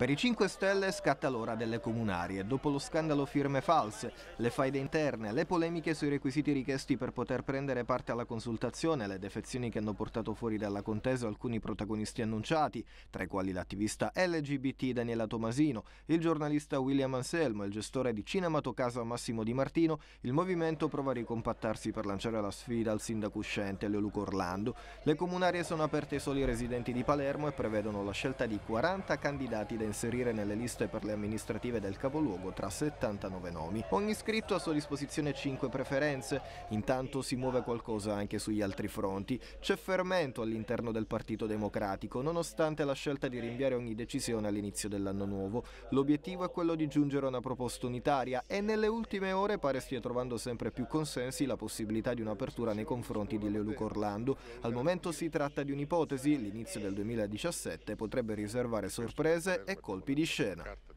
Per i 5 Stelle scatta l'ora delle comunarie. Dopo lo scandalo firme false, le faide interne, le polemiche sui requisiti richiesti per poter prendere parte alla consultazione, le defezioni che hanno portato fuori dalla contesa alcuni protagonisti annunciati, tra i quali l'attivista LGBT Daniela Tomasino, il giornalista William Anselmo, e il gestore di Cinematocasa Massimo Di Martino, il movimento prova a ricompattarsi per lanciare la sfida al sindaco uscente Leoluco Orlando. Le comunarie sono aperte solo ai residenti di Palermo e prevedono la scelta di 40 candidati dai inserire nelle liste per le amministrative del capoluogo tra 79 nomi. Ogni iscritto ha a sua disposizione 5 preferenze, intanto si muove qualcosa anche sugli altri fronti. C'è fermento all'interno del Partito Democratico, nonostante la scelta di rinviare ogni decisione all'inizio dell'anno nuovo. L'obiettivo è quello di giungere a una proposta unitaria e nelle ultime ore pare stia trovando sempre più consensi la possibilità di un'apertura nei confronti di Leoluco Orlando. Al momento si tratta di un'ipotesi, l'inizio del 2017 potrebbe riservare sorprese e colpi di scena.